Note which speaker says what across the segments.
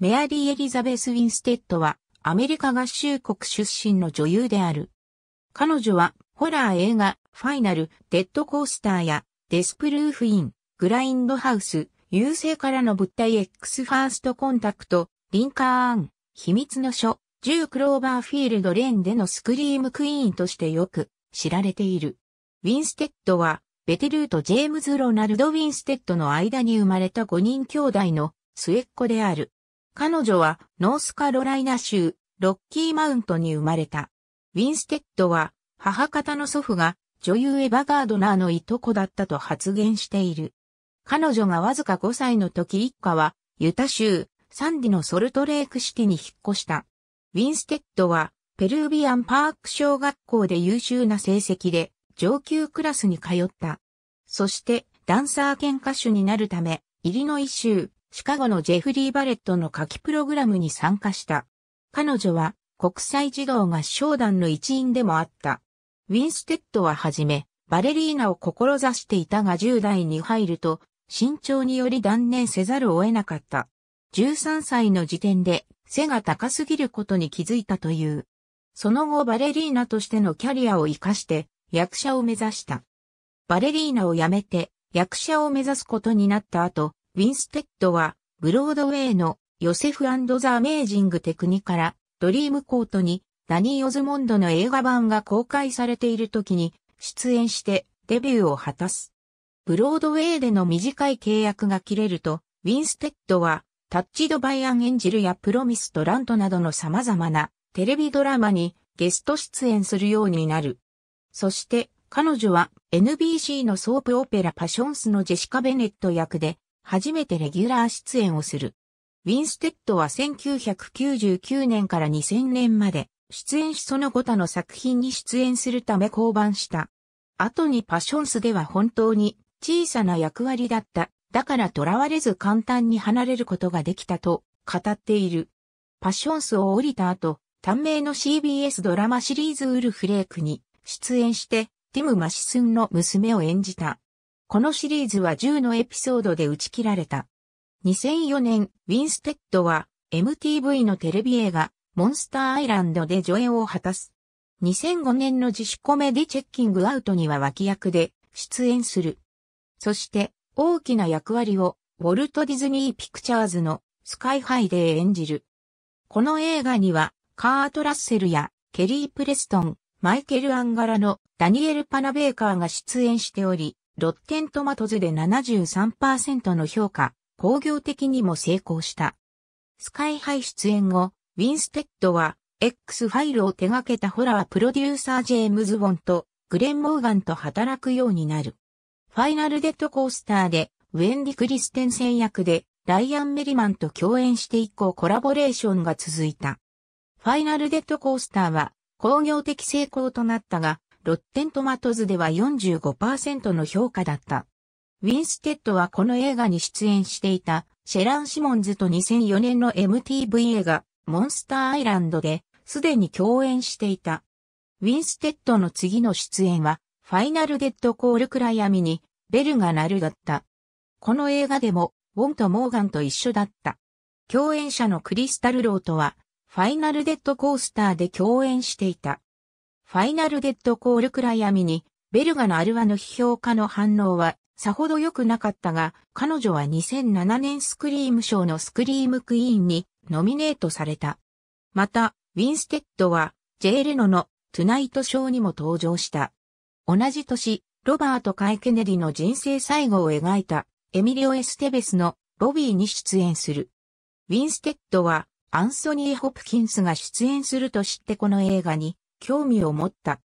Speaker 1: メアリー・エリザベス・ウィンステッドはアメリカ合衆国出身の女優である。彼女はホラー映画ファイナル、デッドコースターやデスプルーフ・イン、グラインドハウス、優勢からの物体 X ファーストコンタクト、リンカーン、秘密の書、ュー・クローバーフィールドレーンでのスクリームクイーンとしてよく知られている。ウィンステッドはベテルーとジェームズ・ロナルド・ウィンステッドの間に生まれた5人兄弟の末っ子である。彼女はノースカロライナ州ロッキーマウントに生まれた。ウィンステッドは母方の祖父が女優エヴァガードナーのいとこだったと発言している。彼女がわずか5歳の時一家はユタ州サンディのソルトレークシティに引っ越した。ウィンステッドはペルービアンパーク小学校で優秀な成績で上級クラスに通った。そしてダンサー兼歌手になるためイリノイ州シカゴのジェフリー・バレットの夏季プログラムに参加した。彼女は国際児童合唱団の一員でもあった。ウィンステッドははじめ、バレリーナを志していたが10代に入ると、身長により断念せざるを得なかった。13歳の時点で背が高すぎることに気づいたという。その後バレリーナとしてのキャリアを活かして役者を目指した。バレリーナを辞めて役者を目指すことになった後、ウィンステッドは、ブロードウェイのヨセフザ・メージング・テクニから、ドリームコートに、ダニー・オズモンドの映画版が公開されている時に、出演してデビューを果たす。ブロードウェイでの短い契約が切れると、ウィンステッドは、タッチド・バイアン・エンジルやプロミス・トラントなどの様々なテレビドラマにゲスト出演するようになる。そして、彼女は NBC のソープオペラパションスのジェシカ・ベネット役で初めてレギュラー出演をする。ウィンステッドは1999年から2000年まで出演しその後他の作品に出演するため降板した。後にパッションスでは本当に小さな役割だった。だから囚われず簡単に離れることができたと語っている。パッションスを降りた後、短命の CBS ドラマシリーズウルフレークに出演して、ティム・マシスンの娘を演じた。このシリーズは10のエピソードで打ち切られた。2004年、ウィンステッドは MTV のテレビ映画、モンスターアイランドで助演を果たす。2005年の自主コメディチェッキングアウトには脇役で出演する。そして大きな役割をウォルト・ディズニー・ピクチャーズのスカイハイで演じる。この映画にはカート・ラッセルやケリー・プレストン、マイケル・アンガラのダニエル・パナベーカーが出演しており、ロッテントマトズで73%の評価、工業的にも成功した。スカイハイ出演後、ウィンステッドは、X ファイルを手掛けたホラープロデューサージェームズ・ウォンと、グレン・モーガンと働くようになる。ファイナルデッドコースターで、ウェンディ・クリステンセン役で、ライアン・メリマンと共演して以降コラボレーションが続いた。ファイナルデッドコースターは、工業的成功となったが、ロッテントマトズでは45%の評価だった。ウィンステッドはこの映画に出演していたシェラン・シモンズと2004年の MTV 映画モンスターアイランドですでに共演していた。ウィンステッドの次の出演はファイナルデッドコール暗闇にベルが鳴るだった。この映画でもウォンとモーガンと一緒だった。共演者のクリスタル・ローとはファイナルデッドコースターで共演していた。ファイナルデッドコール暗闇に、ベルガのアルワの批評家の反応は、さほど良くなかったが、彼女は2007年スクリーム賞のスクリームクイーンにノミネートされた。また、ウィンステッドは、ジェイ・レノのトゥナイト賞にも登場した。同じ年、ロバート・カイ・ケネディの人生最後を描いた、エミリオ・エステベスのロビーに出演する。ウィンステッドは、アンソニー・ホプキンスが出演すると知ってこの映画に興味を持った。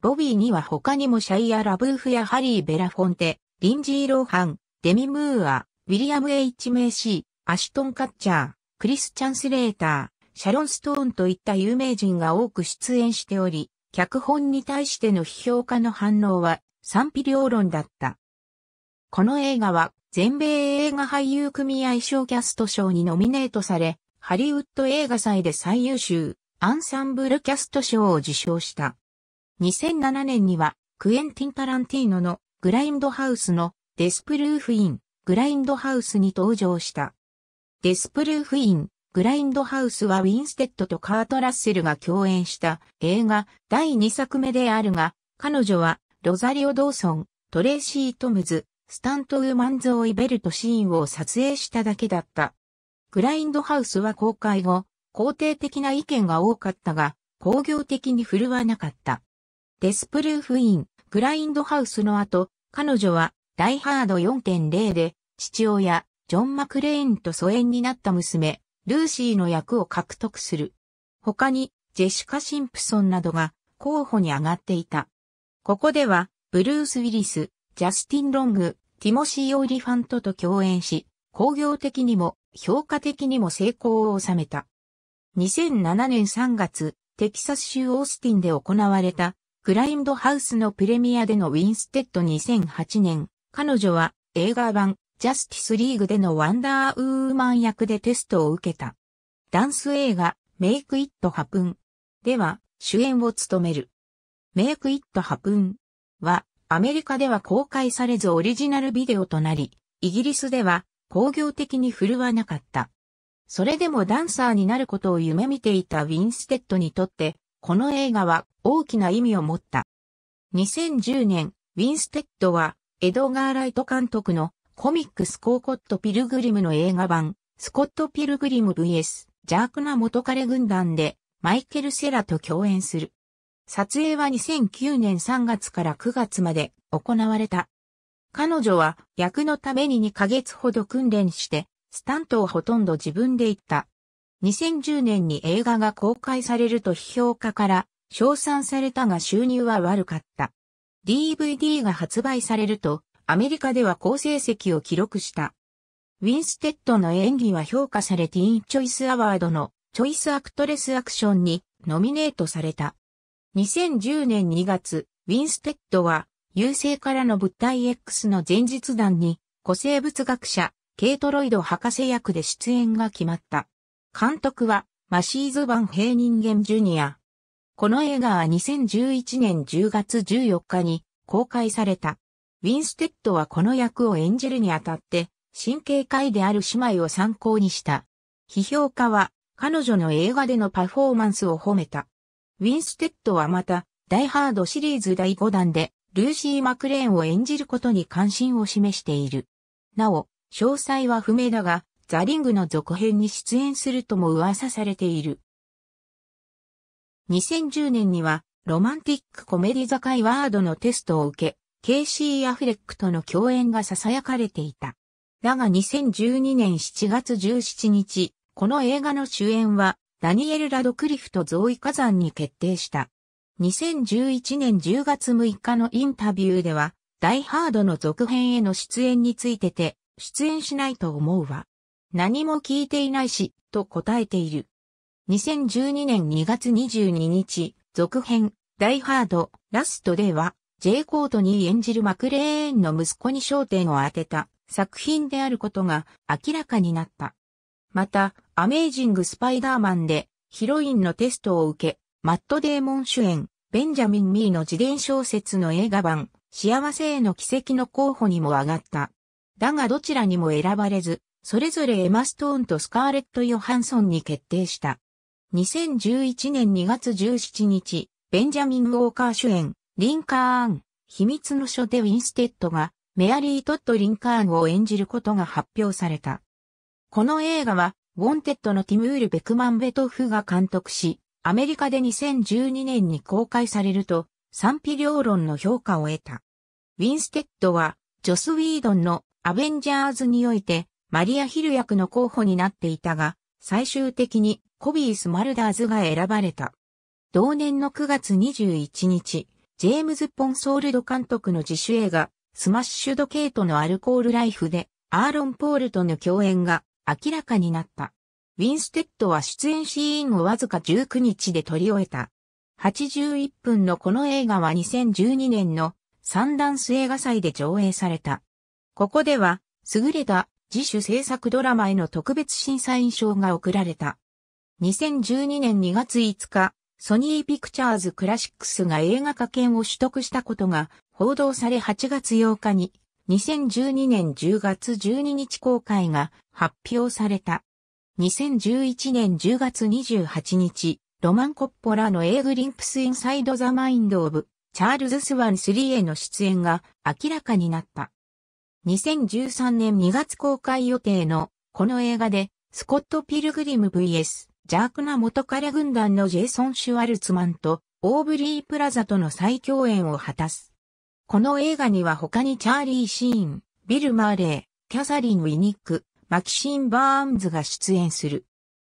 Speaker 1: ボビーには他にもシャイア・ラブーフやハリー・ベラフォンテ、リンジー・ローハン、デミ・ムーア、ウィリアム・ H・ メイシー、アシュトン・カッチャー、クリス・チャンス・レーター、シャロン・ストーンといった有名人が多く出演しており、脚本に対しての批評家の反応は賛否両論だった。この映画は全米映画俳優組合賞キャスト賞にノミネートされ、ハリウッド映画祭で最優秀、アンサンブルキャスト賞を受賞した。2007年には、クエンティン・タランティーノのグラインドハウスのデスプルーフイン、グラインドハウスに登場した。デスプルーフイン、グラインドハウスはウィンステッドとカート・ラッセルが共演した映画第2作目であるが、彼女はロザリオ・ドーソン、トレーシー・トムズ、スタント・ウーマンズ・オイベルトシーンを撮影しただけだった。グラインドハウスは公開後、肯定的な意見が多かったが、工業的に振るわなかった。デスプルーフイン、グラインドハウスの後、彼女は、ダイハード4.0で、父親、ジョン・マクレーンと疎遠になった娘、ルーシーの役を獲得する。他に、ジェシカ・シンプソンなどが、候補に上がっていた。ここでは、ブルース・ウィリス、ジャスティン・ロング、ティモシー・オーリファントと共演し、工業的にも、評価的にも成功を収めた。2007年3月、テキサス州オースティンで行われた、グラインドハウスのプレミアでのウィンステッド2008年、彼女は映画版ジャスティスリーグでのワンダーウーマン役でテストを受けた。ダンス映画、メイクイットハプン。では、主演を務める。メイクイットハプンは、アメリカでは公開されずオリジナルビデオとなり、イギリスでは工業的に振るわなかった。それでもダンサーになることを夢見ていたウィンステッドにとって、この映画は大きな意味を持った。2010年、ウィンステッドは、エドガー・ライト監督のコミックス・コーコット・ピルグリムの映画版、スコット・ピルグリム VS、邪悪な元彼軍団で、マイケル・セラと共演する。撮影は2009年3月から9月まで行われた。彼女は役のために2ヶ月ほど訓練して、スタントをほとんど自分で言った。2010年に映画が公開されると批評家から称賛されたが収入は悪かった。DVD が発売されるとアメリカでは好成績を記録した。ウィンステッドの演技は評価されティーンチョイスアワードのチョイスアクトレスアクションにノミネートされた。2010年2月、ウィンステッドは、優勢からの物体 X の前日談に、古生物学者、ケイト・ロイド博士役で出演が決まった。監督は、マシーズ・バン・ヘイ人間ジュニア。この映画は2011年10月14日に公開された。ウィンステッドはこの役を演じるにあたって、神経科医である姉妹を参考にした。批評家は、彼女の映画でのパフォーマンスを褒めた。ウィンステッドはまた、ダイハードシリーズ第5弾で、ルーシー・マクレーンを演じることに関心を示している。なお、詳細は不明だが、ザリングの続編に出演するとも噂されている。2010年には、ロマンティックコメディザカイワードのテストを受け、ケイシー・アフレックとの共演が囁かれていた。だが2012年7月17日、この映画の主演は、ダニエル・ラドクリフとゾーイ・カザンに決定した。2011年10月6日のインタビューでは、ダイ・ハードの続編への出演についてて、出演しないと思うわ。何も聞いていないし、と答えている。2012年2月22日、続編、ダイハード、ラストでは、ジェイコートに演じるマクレーンの息子に焦点を当てた作品であることが明らかになった。また、アメイジング・スパイダーマンでヒロインのテストを受け、マット・デーモン主演、ベンジャミン・ミーの自伝小説の映画版、幸せへの奇跡の候補にも上がった。だがどちらにも選ばれず、それぞれエマ・ストーンとスカーレット・ヨハンソンに決定した。2011年2月17日、ベンジャミン・ウォーカー主演、リンカーン、秘密の書でウィンステッドが、メアリー・トッド・リンカーンを演じることが発表された。この映画は、ウォンテッドのティムール・ベクマンベトフが監督し、アメリカで2012年に公開されると、賛否両論の評価を得た。ウィンステッドは、ジョス・ウィードンのアベンジャーズにおいて、マリア・ヒル役の候補になっていたが、最終的にコビー・スマルダーズが選ばれた。同年の9月21日、ジェームズ・ポンソールド監督の自主映画、スマッシュド・ケイトのアルコール・ライフで、アーロン・ポールとの共演が明らかになった。ウィンステッドは出演シーンをわずか19日で撮り終えた。81分のこの映画は2012年のサンダンス映画祭で上映された。ここでは、優れた自主制作ドラマへの特別審査員賞が贈られた。2012年2月5日、ソニーピクチャーズクラシックスが映画化権を取得したことが報道され8月8日に2012年10月12日公開が発表された。2011年10月28日、ロマン・コッポラのーグリンプス・インサイド・ザ・マインド・オブ・チャールズ・スワン3への出演が明らかになった。2013年2月公開予定のこの映画でスコット・ピルグリム VS 邪悪な元彼軍団のジェイソン・シュワルツマンとオーブリー・プラザとの再共演を果たす。この映画には他にチャーリー・シーン、ビル・マーレー、キャサリン・ウィニック、マキシン・バーンズが出演する。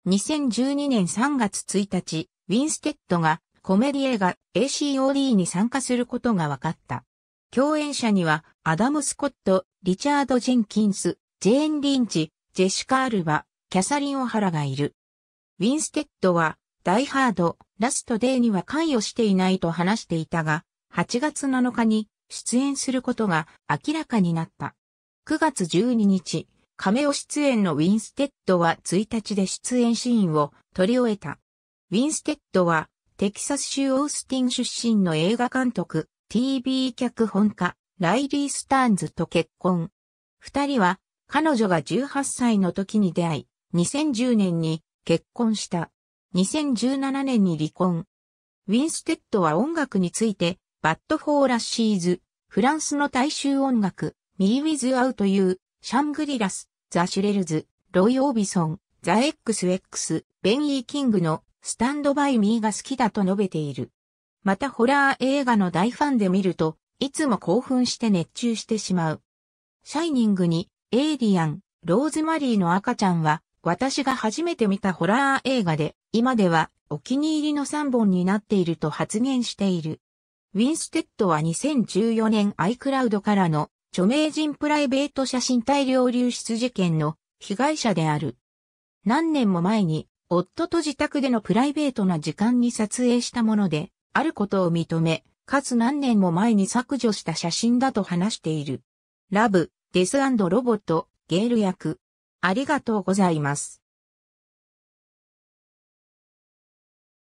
Speaker 1: 2012年3月1日、ウィンステッドがコメディ映画 ACOD に参加することが分かった。共演者には、アダム・スコット、リチャード・ジェンキンス、ジェーン・リンチ、ジェシカ・アルバ、キャサリン・オハラがいる。ウィンステッドは、ダイ・ハード、ラスト・デイには関与していないと話していたが、8月7日に出演することが明らかになった。9月12日、カメオ出演のウィンステッドは1日で出演シーンを撮り終えた。ウィンステッドは、テキサス州オースティン出身の映画監督、TV 脚本家、ライリー・スターンズと結婚。二人は、彼女が18歳の時に出会い、2010年に結婚した。2017年に離婚。ウィンステッドは音楽について、バッド・フォー・ラッシーズ、フランスの大衆音楽、ミー・ウィズ・アウト・ユー、シャングリラス、ザ・シュレルズ、ロイ・オービソン、ザ・ XX、ベン・イー・キングの、スタンド・バイ・ミーが好きだと述べている。またホラー映画の大ファンで見ると、いつも興奮して熱中してしまう。シャイニングに、エイリアン、ローズマリーの赤ちゃんは、私が初めて見たホラー映画で、今ではお気に入りの3本になっていると発言している。ウィンステッドは2014年 iCloud からの著名人プライベート写真大量流出事件の被害者である。何年も前に夫と自宅でのプライベートな時間に撮影したもので、あることを認め、かつ何年も前に削除した写真だと話している。ラブ、デスロボット、ゲール役。ありがとうございます。